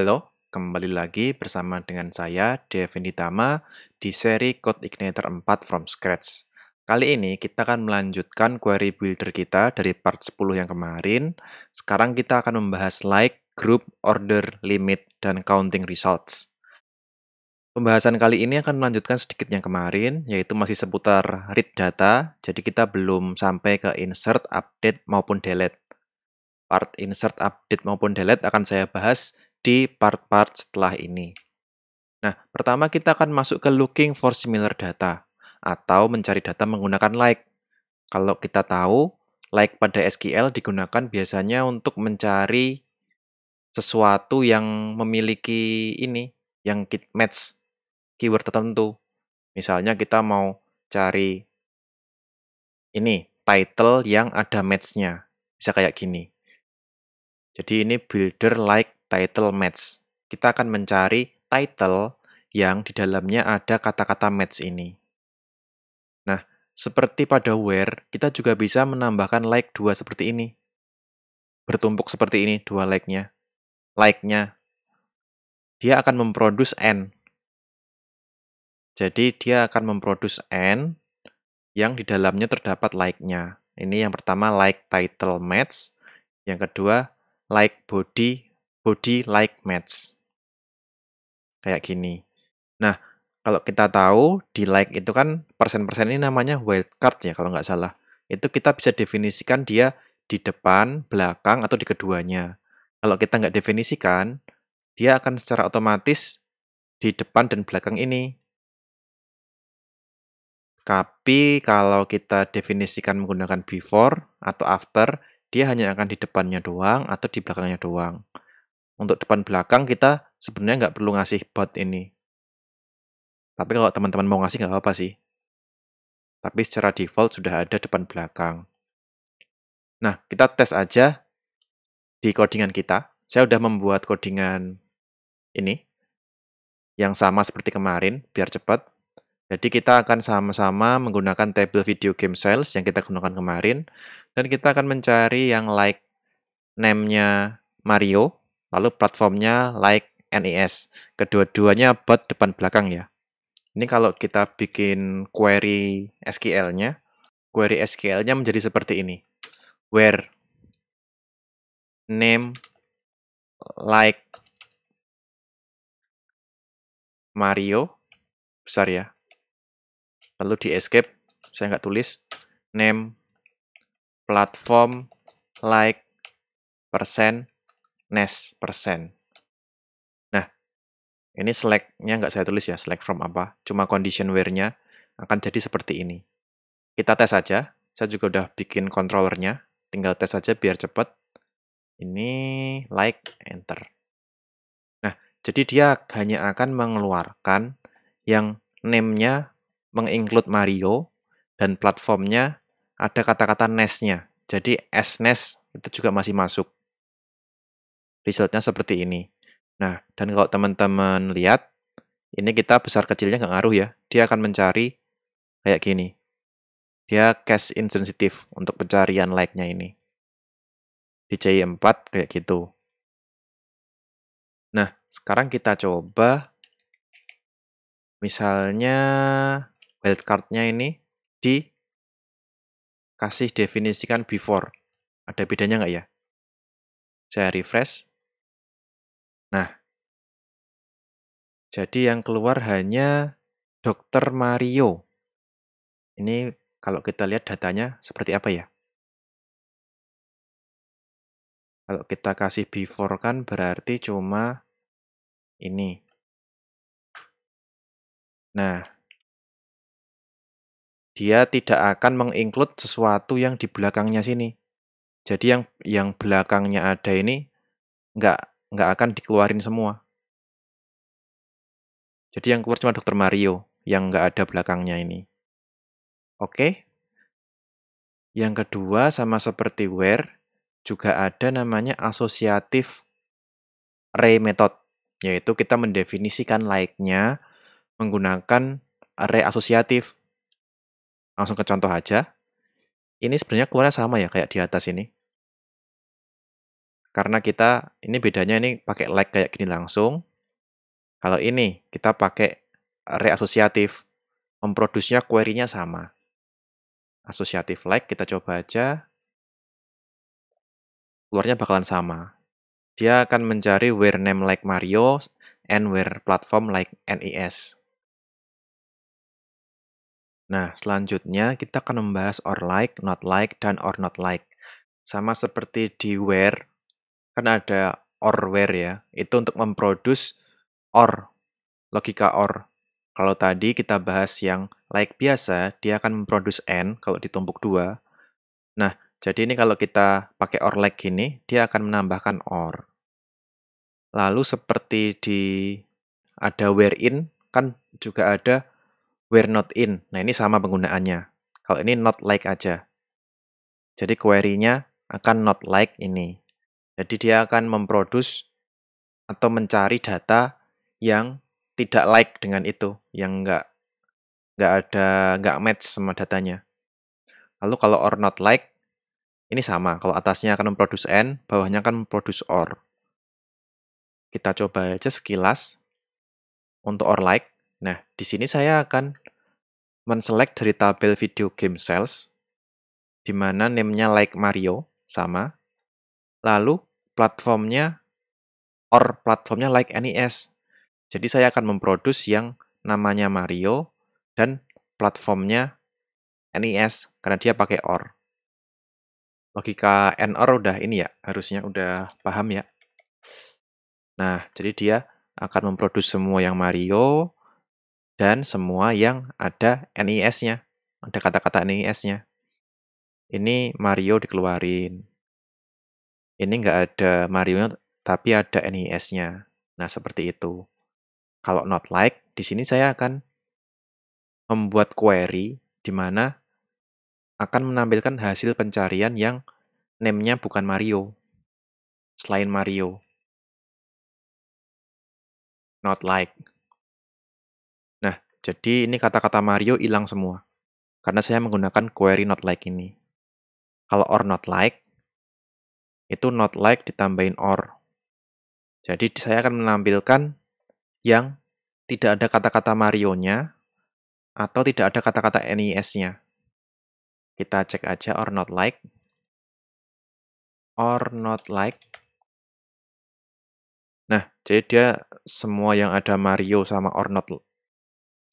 Halo, kembali lagi bersama dengan saya Devin Ditama di seri Code Igniter 4 from Scratch. Kali ini kita akan melanjutkan query builder kita dari part 10 yang kemarin. Sekarang kita akan membahas like, group, order, limit, dan counting results. Pembahasan kali ini akan melanjutkan sedikit yang kemarin, yaitu masih seputar read data, jadi kita belum sampai ke insert, update, maupun delete. Part insert, update, maupun delete akan saya bahas di part-part setelah ini. Nah, pertama kita akan masuk ke looking for similar data atau mencari data menggunakan like. Kalau kita tahu, like pada SQL digunakan biasanya untuk mencari sesuatu yang memiliki ini, yang match keyword tertentu. Misalnya kita mau cari ini, title yang ada match-nya. Bisa kayak gini. Jadi ini builder like title match. Kita akan mencari title yang di dalamnya ada kata-kata match ini. Nah, seperti pada where, kita juga bisa menambahkan like dua seperti ini. Bertumpuk seperti ini, dua like-nya. Like-nya. Dia akan memproduce n. Jadi, dia akan memproduce n yang di dalamnya terdapat like-nya. Ini yang pertama like title match, yang kedua like body body like match. Kayak gini. Nah, kalau kita tahu di like itu kan persen-persen ini namanya wild card ya kalau nggak salah. Itu kita bisa definisikan dia di depan, belakang, atau di keduanya. Kalau kita nggak definisikan, dia akan secara otomatis di depan dan belakang ini. Tapi kalau kita definisikan menggunakan before atau after, dia hanya akan di depannya doang atau di belakangnya doang untuk depan belakang kita sebenarnya nggak perlu ngasih bot ini. Tapi kalau teman-teman mau ngasih nggak apa-apa sih. Tapi secara default sudah ada depan belakang. Nah, kita tes aja di codingan kita. Saya sudah membuat codingan ini yang sama seperti kemarin biar cepat. Jadi kita akan sama-sama menggunakan table video game sales yang kita gunakan kemarin dan kita akan mencari yang like name-nya Mario Lalu platformnya like NES. Kedua-duanya bot depan belakang ya. Ini kalau kita bikin query SQL-nya, query SQL-nya menjadi seperti ini. Where name like Mario besar ya. Lalu di escape, saya nggak tulis name platform like percent NES persen. Nah, ini select nggak saya tulis ya, select from apa, cuma condition where-nya akan jadi seperti ini. Kita tes aja, saya juga udah bikin controllernya, tinggal tes aja biar cepet. Ini like, enter. Nah, jadi dia hanya akan mengeluarkan yang name-nya menginclude Mario dan platformnya ada kata-kata NES-nya. Jadi SNES itu juga masih masuk resultnya seperti ini. Nah, dan kalau teman-teman lihat, ini kita besar kecilnya nggak ngaruh ya. Dia akan mencari kayak gini. Dia cash insensitif untuk pencarian like-nya ini. Di CI4 kayak gitu. Nah, sekarang kita coba misalnya wildcard-nya ini di kasih definisikan before. Ada bedanya nggak ya? Saya refresh. Nah, jadi yang keluar hanya Dr. Mario. Ini kalau kita lihat datanya seperti apa ya? Kalau kita kasih before kan berarti cuma ini. Nah, dia tidak akan menginclude sesuatu yang di belakangnya sini. Jadi yang yang belakangnya ada ini nggak nggak akan dikeluarin semua. Jadi yang keluar cuma dokter Mario yang nggak ada belakangnya ini. Oke. Yang kedua sama seperti where juga ada namanya asosiatif re method, yaitu kita mendefinisikan like-nya menggunakan array asosiatif. Langsung ke contoh aja. Ini sebenarnya keluarnya sama ya kayak di atas ini. Karena kita, ini bedanya ini pakai like kayak gini langsung. Kalau ini kita pakai reasosiatif. Memproduksinya query-nya sama. Asosiatif like kita coba aja. Keluarnya bakalan sama. Dia akan mencari where name like Mario and where platform like NES. Nah, selanjutnya kita akan membahas or like, not like, dan or not like. Sama seperti di where, kan ada orware ya. Itu untuk memproduce or, logika or. Kalau tadi kita bahas yang like biasa, dia akan memproduce n kalau ditumpuk dua. Nah, jadi ini kalau kita pakai or like gini, dia akan menambahkan or. Lalu seperti di ada where in, kan juga ada where not in. Nah, ini sama penggunaannya. Kalau ini not like aja. Jadi query-nya akan not like ini. Jadi dia akan memproduce atau mencari data yang tidak like dengan itu, yang nggak nggak ada nggak match sama datanya. Lalu kalau or not like ini sama, kalau atasnya akan memproduce n, bawahnya akan memproduce or. Kita coba aja sekilas untuk or like. Nah, di sini saya akan menselect dari tabel video game sales di mana name-nya like Mario sama. Lalu platformnya or platformnya like NES. Jadi saya akan memproduksi yang namanya Mario dan platformnya NES karena dia pakai or. Logika and or udah ini ya, harusnya udah paham ya. Nah, jadi dia akan memproduksi semua yang Mario dan semua yang ada NES-nya. Ada kata-kata NES-nya. Ini Mario dikeluarin ini nggak ada Mario-nya tapi ada NES-nya. Nah, seperti itu. Kalau not like, di sini saya akan membuat query di mana akan menampilkan hasil pencarian yang name-nya bukan Mario. Selain Mario. Not like. Nah, jadi ini kata-kata Mario hilang semua. Karena saya menggunakan query not like ini. Kalau or not like, itu not like ditambahin or. Jadi saya akan menampilkan yang tidak ada kata-kata Mario-nya atau tidak ada kata-kata NES-nya. Kita cek aja or not like. Or not like. Nah, jadi dia semua yang ada Mario sama or not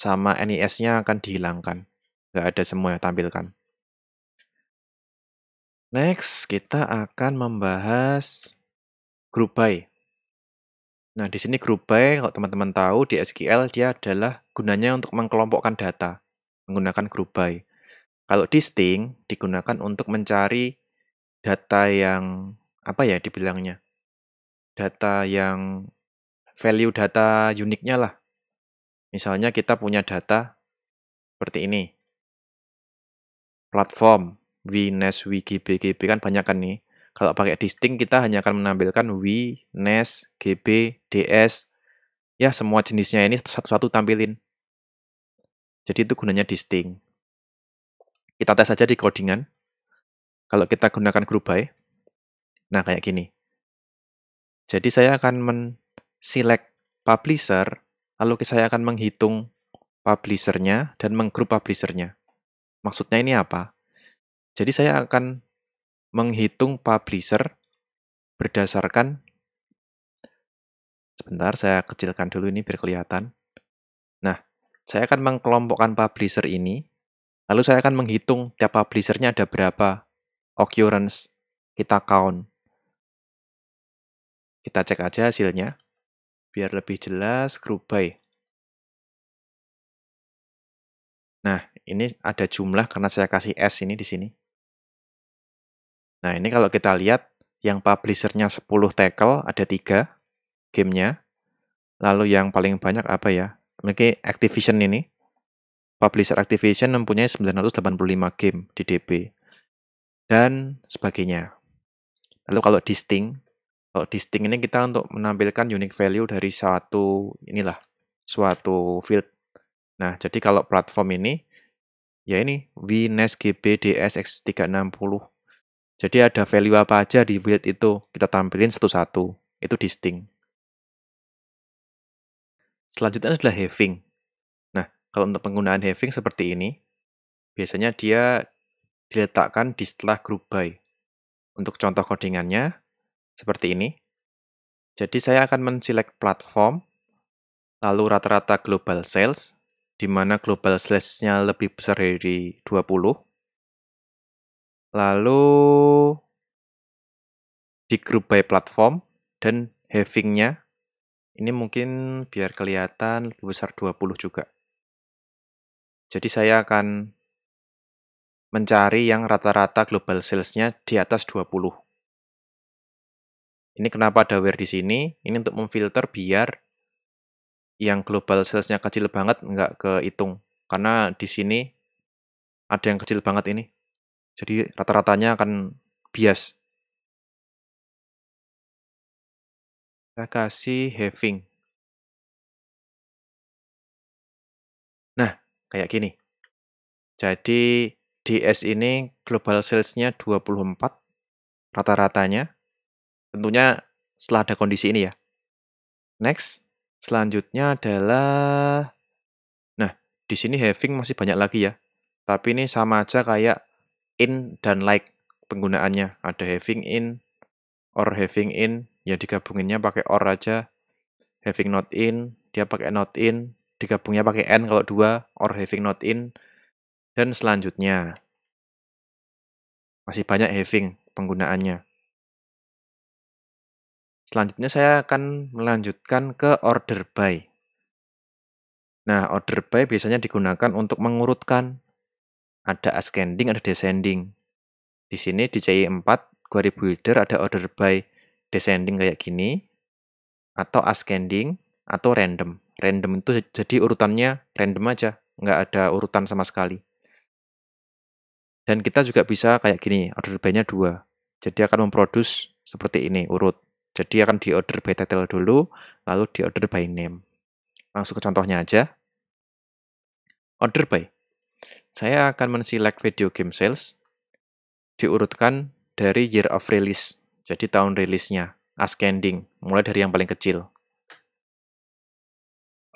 sama NES-nya akan dihilangkan. Nggak ada semua yang tampilkan. Next, kita akan membahas group by. Nah, di sini group by, kalau teman-teman tahu, di SQL dia adalah gunanya untuk mengkelompokkan data menggunakan group by. Kalau distinct, digunakan untuk mencari data yang, apa ya dibilangnya, data yang value data uniknya lah. Misalnya kita punya data seperti ini, platform, we nest we kan banyak kan nih kalau pakai distinct kita hanya akan menampilkan we nest gb ds ya semua jenisnya ini satu-satu tampilin jadi itu gunanya distinct kita tes saja di codingan kalau kita gunakan group by nah kayak gini jadi saya akan men select publisher lalu saya akan menghitung publishernya dan menggroup publishernya maksudnya ini apa jadi saya akan menghitung publisher berdasarkan sebentar saya kecilkan dulu ini biar kelihatan. Nah, saya akan mengkelompokkan publisher ini lalu saya akan menghitung tiap publishernya ada berapa occurrence kita count. Kita cek aja hasilnya biar lebih jelas group by. Nah, ini ada jumlah karena saya kasih S ini di sini. Nah ini kalau kita lihat yang publishernya 10 tackle ada tiga gamenya. Lalu yang paling banyak apa ya? Mungkin Activision ini. Publisher Activision mempunyai 985 game di DB. Dan sebagainya. Lalu kalau distinct, kalau distinct ini kita untuk menampilkan unique value dari satu inilah, suatu field. Nah, jadi kalau platform ini, ya ini, VNES GBDS X360 jadi ada value apa aja di build itu, kita tampilin satu-satu. Itu distinct. Selanjutnya adalah having. Nah, kalau untuk penggunaan having seperti ini, biasanya dia diletakkan di setelah group by. Untuk contoh codingannya, seperti ini. Jadi saya akan men-select platform, lalu rata-rata global sales, di mana global sales-nya lebih besar dari 20, lalu di group by platform dan havingnya ini mungkin biar kelihatan lebih besar 20 juga. Jadi saya akan mencari yang rata-rata global salesnya di atas 20. Ini kenapa ada where di sini? Ini untuk memfilter biar yang global salesnya kecil banget nggak kehitung. Karena di sini ada yang kecil banget ini. Jadi rata-ratanya akan bias. Kita kasih having. Nah, kayak gini. Jadi DS ini global sales-nya 24 rata-ratanya. Tentunya setelah ada kondisi ini ya. Next, selanjutnya adalah nah, di sini having masih banyak lagi ya. Tapi ini sama aja kayak in dan like penggunaannya. Ada having in or having in, ya digabunginnya pakai or aja. Having not in, dia pakai not in, digabungnya pakai n kalau dua, or having not in, dan selanjutnya. Masih banyak having penggunaannya. Selanjutnya saya akan melanjutkan ke order by. Nah, order by biasanya digunakan untuk mengurutkan ada ascending, ada descending. Di sini di CI4 query builder ada order by descending kayak gini atau ascending atau random. Random itu jadi urutannya random aja, nggak ada urutan sama sekali. Dan kita juga bisa kayak gini, order by-nya dua. Jadi akan memproduce seperti ini, urut. Jadi akan di order by title dulu, lalu di order by name. Langsung ke contohnya aja. Order by saya akan menselect video game sales diurutkan dari year of release, jadi tahun rilisnya, ascending, mulai dari yang paling kecil.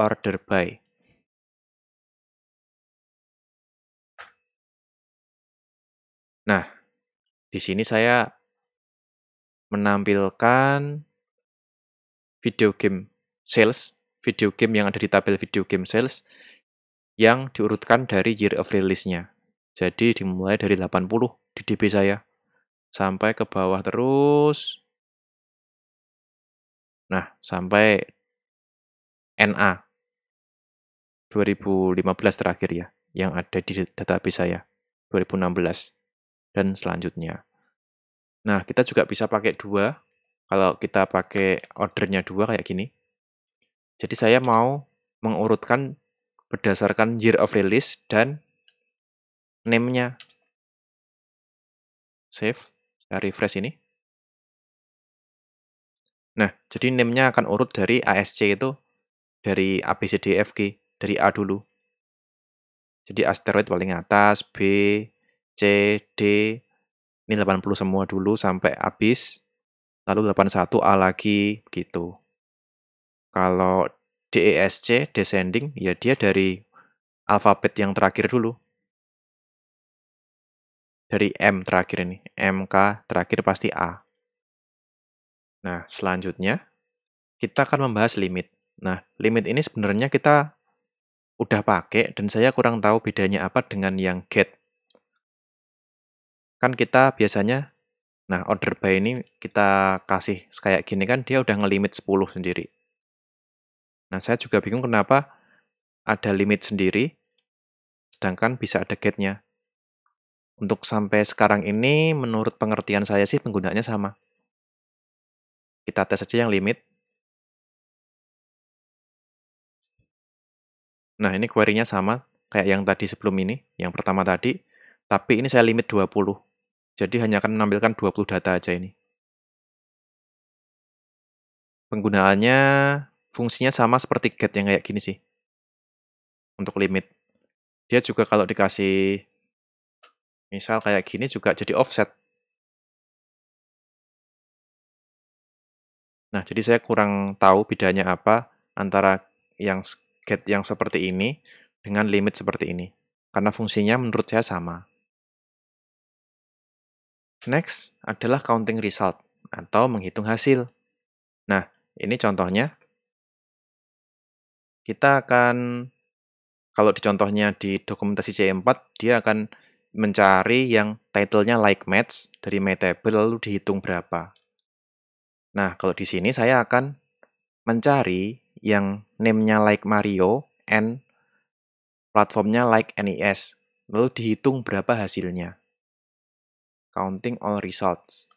Order by. Nah, di sini saya menampilkan video game sales, video game yang ada di tabel video game sales yang diurutkan dari year of release-nya. Jadi dimulai dari 80 di DB saya sampai ke bawah terus. Nah, sampai NA 2015 terakhir ya yang ada di database saya 2016 dan selanjutnya. Nah, kita juga bisa pakai dua. Kalau kita pakai ordernya dua kayak gini. Jadi saya mau mengurutkan berdasarkan year of release dan name-nya. Save, saya refresh ini. Nah, jadi name-nya akan urut dari ASC itu dari ABCDFG, e dari A dulu. Jadi asteroid paling atas, B, C, D, ini 80 semua dulu sampai habis, lalu 81 A lagi, gitu. Kalau DESC descending ya dia dari alfabet yang terakhir dulu. Dari M terakhir ini, MK terakhir pasti A. Nah, selanjutnya kita akan membahas limit. Nah, limit ini sebenarnya kita udah pakai dan saya kurang tahu bedanya apa dengan yang get. Kan kita biasanya nah order by ini kita kasih kayak gini kan dia udah ngelimit 10 sendiri. Nah, saya juga bingung kenapa ada limit sendiri, sedangkan bisa ada gate-nya. Untuk sampai sekarang ini, menurut pengertian saya sih penggunaannya sama. Kita tes aja yang limit. Nah, ini query-nya sama kayak yang tadi sebelum ini, yang pertama tadi, tapi ini saya limit 20. Jadi hanya akan menampilkan 20 data aja ini. Penggunaannya fungsinya sama seperti get yang kayak gini sih. Untuk limit. Dia juga kalau dikasih misal kayak gini juga jadi offset. Nah, jadi saya kurang tahu bedanya apa antara yang get yang seperti ini dengan limit seperti ini. Karena fungsinya menurut saya sama. Next adalah counting result atau menghitung hasil. Nah, ini contohnya kita akan kalau di contohnya di dokumentasi C4, dia akan mencari yang title-nya like match dari table lalu dihitung berapa. Nah, kalau di sini saya akan mencari yang name-nya like Mario and platformnya like NES, lalu dihitung berapa hasilnya. Counting all results.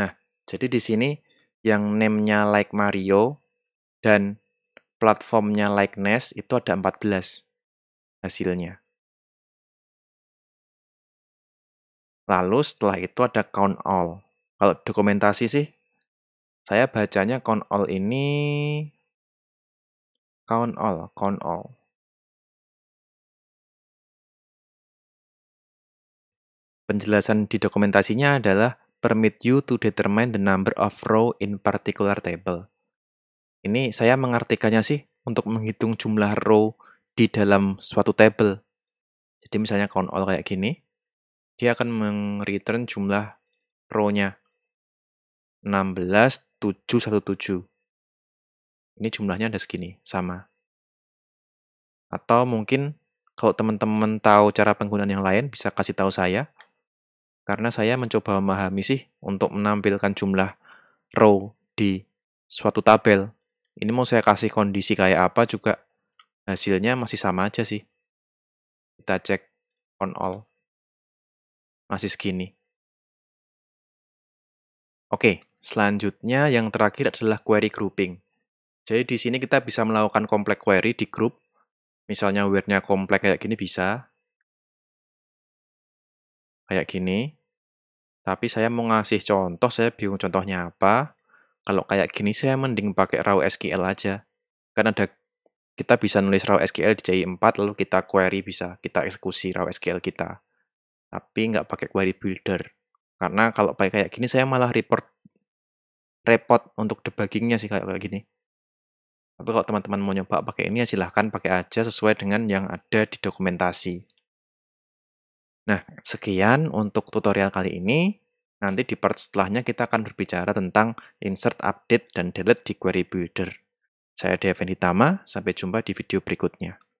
Nah, jadi di sini yang name-nya like Mario dan platformnya Likeness itu ada 14 hasilnya. Lalu setelah itu ada count all. Kalau dokumentasi sih, saya bacanya count all ini count all, count all. Penjelasan di dokumentasinya adalah permit you to determine the number of row in particular table. Ini saya mengartikannya sih untuk menghitung jumlah row di dalam suatu table. Jadi misalnya count all kayak gini, dia akan meng-return jumlah row-nya. 16717. Ini jumlahnya ada segini, sama. Atau mungkin kalau teman-teman tahu cara penggunaan yang lain bisa kasih tahu saya. Karena saya mencoba memahami sih untuk menampilkan jumlah row di suatu tabel ini mau saya kasih kondisi kayak apa juga hasilnya masih sama aja sih. Kita cek on all. Masih segini. Oke, selanjutnya yang terakhir adalah query grouping. Jadi di sini kita bisa melakukan komplek query di grup. Misalnya where komplek kayak gini bisa. Kayak gini. Tapi saya mau ngasih contoh, saya bingung contohnya apa kalau kayak gini saya mending pakai raw SQL aja. karena ada kita bisa nulis raw SQL di JI4 lalu kita query bisa kita eksekusi raw SQL kita. Tapi nggak pakai query builder. Karena kalau pakai kayak gini saya malah report repot untuk debuggingnya sih kayak kayak gini. Tapi kalau teman-teman mau nyoba pakai ini ya silahkan pakai aja sesuai dengan yang ada di dokumentasi. Nah, sekian untuk tutorial kali ini. Nanti di part setelahnya kita akan berbicara tentang insert, update, dan delete di query builder. Saya Devan Hitama, sampai jumpa di video berikutnya.